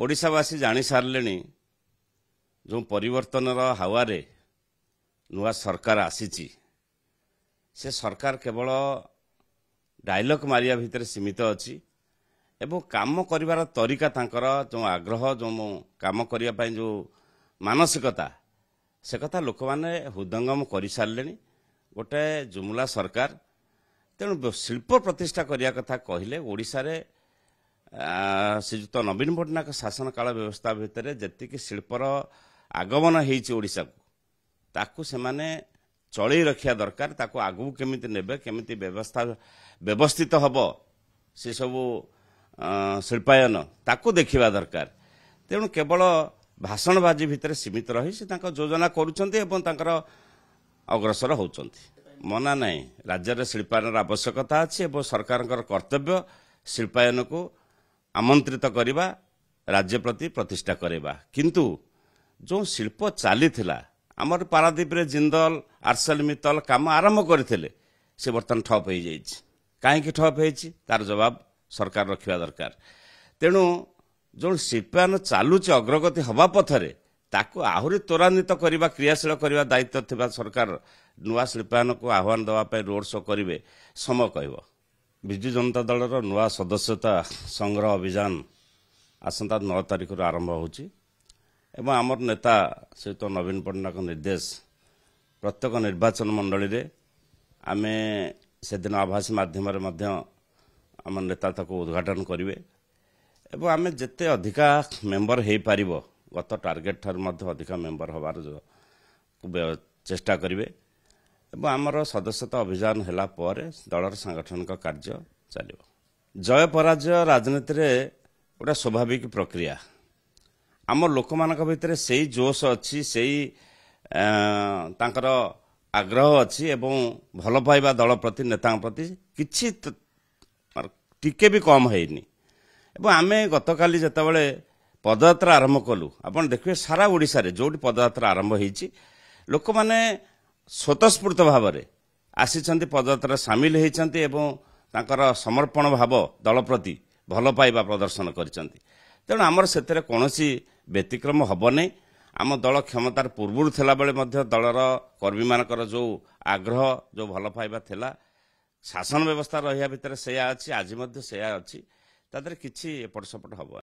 ଓଡ଼ିଶାବାସୀ ଜାଣିସାରିଲେଣି ଯେଉଁ ପରିବର୍ତ୍ତନର ହାୱାରେ ନୂଆ ସରକାର ଆସିଛି ସେ ସରକାର କେବଳ ଡାଇଲଗ୍ ମାରିବା ଭିତରେ ସୀମିତ ଅଛି ଏବଂ କାମ କରିବାର ତରିକା ତାଙ୍କର ଯେଉଁ ଆଗ୍ରହ ଯେଉଁ କାମ କରିବା ପାଇଁ ଯେଉଁ ମାନସିକତା ସେ କଥା ଲୋକମାନେ ହୃଦୟଙ୍ଗମ କରିସାରିଲେଣି ଗୋଟିଏ ଜୁମୁଲା ସରକାର ତେଣୁ ଶିଳ୍ପ ପ୍ରତିଷ୍ଠା କରିବା କଥା କହିଲେ ଓଡ଼ିଶାରେ ଶ୍ରୀଯୁକ୍ତ ନବୀନ ପଟ୍ଟନାୟକ ଶାସନ କାଳ ବ୍ୟବସ୍ଥା ଭିତରେ ଯେତିକି ଶିଳ୍ପର ଆଗମନ ହେଇଛି ଓଡ଼ିଶାକୁ ତାକୁ ସେମାନେ ଚଳେଇ ରଖିବା ଦରକାର ତାକୁ ଆଗକୁ କେମିତି ନେବେ କେମିତି ବ୍ୟବସ୍ଥା ବ୍ୟବସ୍ଥିତ ହେବ ସେସବୁ ଶିଳ୍ପାୟନ ତାକୁ ଦେଖିବା ଦରକାର ତେଣୁ କେବଳ ଭାଷଣବାଜି ଭିତରେ ସୀମିତ ରହି ସେ ତାଙ୍କ ଯୋଜନା କରୁଛନ୍ତି ଏବଂ ତାଙ୍କର ଅଗ୍ରସର ହେଉଛନ୍ତି ମନା ନାହିଁ ରାଜ୍ୟରେ ଶିଳ୍ପାୟନର ଆବଶ୍ୟକତା ଅଛି ଏବଂ ସରକାରଙ୍କର କର୍ତ୍ତବ୍ୟ ଶିଳ୍ପାୟନକୁ ଆମନ୍ତ୍ରିତ କରିବା ରାଜ୍ୟ ପ୍ରତି ପ୍ରତିଷ୍ଠା କରାଇବା କିନ୍ତୁ ଯେଉଁ ଶିଳ୍ପ ଚାଲିଥିଲା ଆମର ପାରାଦ୍ୱୀପରେ ଜିନ୍ଦଲ ଆର୍ସଲ ମିତଲ କାମ ଆରମ୍ଭ କରିଥିଲେ ସେ ବର୍ତ୍ତମାନ ଠପ୍ ହୋଇଯାଇଛି କାହିଁକି ଠପ୍ ହୋଇଛି ତାର ଜବାବ ସରକାର ରଖିବା ଦରକାର ତେଣୁ ଯେଉଁ ଶିଳ୍ପାୟନ ଚାଲୁଛି ଅଗ୍ରଗତି ହେବା ପଥରେ ତାକୁ ଆହୁରି ତ୍ୱରାନ୍ୱିତ କରିବା କ୍ରିୟାଶୀଳ କରିବା ଦାୟିତ୍ୱ ଥିବା ସରକାର ନୂଆ ଶିଳ୍ପାୟନକୁ ଆହ୍ୱାନ ଦେବା ପାଇଁ ରୋଡ଼ ଶୋ କରିବେ ସମୟ କହିବ ବିଜୁ ଜନତା ଦଳର ନୂଆ ସଦସ୍ୟତା ସଂଗ୍ରହ ଅଭିଯାନ ଆସନ୍ତା ନଅ ତାରିଖରୁ ଆରମ୍ଭ ହେଉଛି ଏବଂ ଆମର ନେତା ସହିତ ନବୀନ ପଟ୍ଟନାୟକଙ୍କ ନିର୍ଦ୍ଦେଶ ପ୍ରତ୍ୟେକ ନିର୍ବାଚନ ମଣ୍ଡଳୀରେ ଆମେ ସେଦିନ ଆଭାସୀ ମାଧ୍ୟମରେ ମଧ୍ୟ ଆମ ନେତା ତାକୁ ଉଦ୍ଘାଟନ କରିବେ ଏବଂ ଆମେ ଯେତେ ଅଧିକା ମେମ୍ବର ହୋଇପାରିବ ଗତ ଟାର୍ଗେଟ୍ ଠାରୁ ମଧ୍ୟ ଅଧିକା ମେମ୍ବର ହେବାର ଚେଷ୍ଟା କରିବେ ଏବଂ ଆମର ସଦସ୍ୟତା ଅଭିଯାନ ହେଲା ପରେ ଦଳର ସାଙ୍ଗଠନିକ କାର୍ଯ୍ୟ ଚାଲିବ ଜୟ ପରାଜୟ ରାଜନୀତିରେ ଗୋଟିଏ ସ୍ୱାଭାବିକ ପ୍ରକ୍ରିୟା ଆମ ଲୋକମାନଙ୍କ ଭିତରେ ସେଇ ଜୋଶ ଅଛି ସେଇ ତାଙ୍କର ଆଗ୍ରହ ଅଛି ଏବଂ ଭଲ ପାଇବା ଦଳ ପ୍ରତି ନେତାଙ୍କ ପ୍ରତି କିଛି ଟିକେ ବି କମ୍ ହେଇନି ଏବଂ ଆମେ ଗତକାଲି ଯେତେବେଳେ ପଦଯାତ୍ରା ଆରମ୍ଭ କଲୁ ଆପଣ ଦେଖିବେ ସାରା ଓଡ଼ିଶାରେ ଯେଉଁଠି ପଦଯାତ୍ରା ଆରମ୍ଭ ହେଇଛି ଲୋକମାନେ ସ୍ୱତଃସ୍ଫୁର୍ତ୍ତ ଭାବରେ ଆସିଛନ୍ତି ପଦଯାତ୍ରାରେ ସାମିଲ ହୋଇଛନ୍ତି ଏବଂ ତାଙ୍କର ସମର୍ପଣ ଭାବ ଦଳ ପ୍ରତି ଭଲ ପାଇବା ପ୍ରଦର୍ଶନ କରିଛନ୍ତି ତେଣୁ ଆମର ସେଥିରେ କୌଣସି ବ୍ୟତିକ୍ରମ ହେବ ନାହିଁ ଆମ ଦଳ କ୍ଷମତାର ପୂର୍ବରୁ ଥିଲାବେଳେ ମଧ୍ୟ ଦଳର କର୍ମୀମାନଙ୍କର ଯେଉଁ ଆଗ୍ରହ ଯେଉଁ ଭଲ ପାଇବା ଥିଲା ଶାସନ ବ୍ୟବସ୍ଥା ରହିବା ଭିତରେ ସେୟା ଅଛି ଆଜି ମଧ୍ୟ ସେୟା ଅଛି ତା ଦେହରେ କିଛି ଏପଟ ସେପଟ ହେବ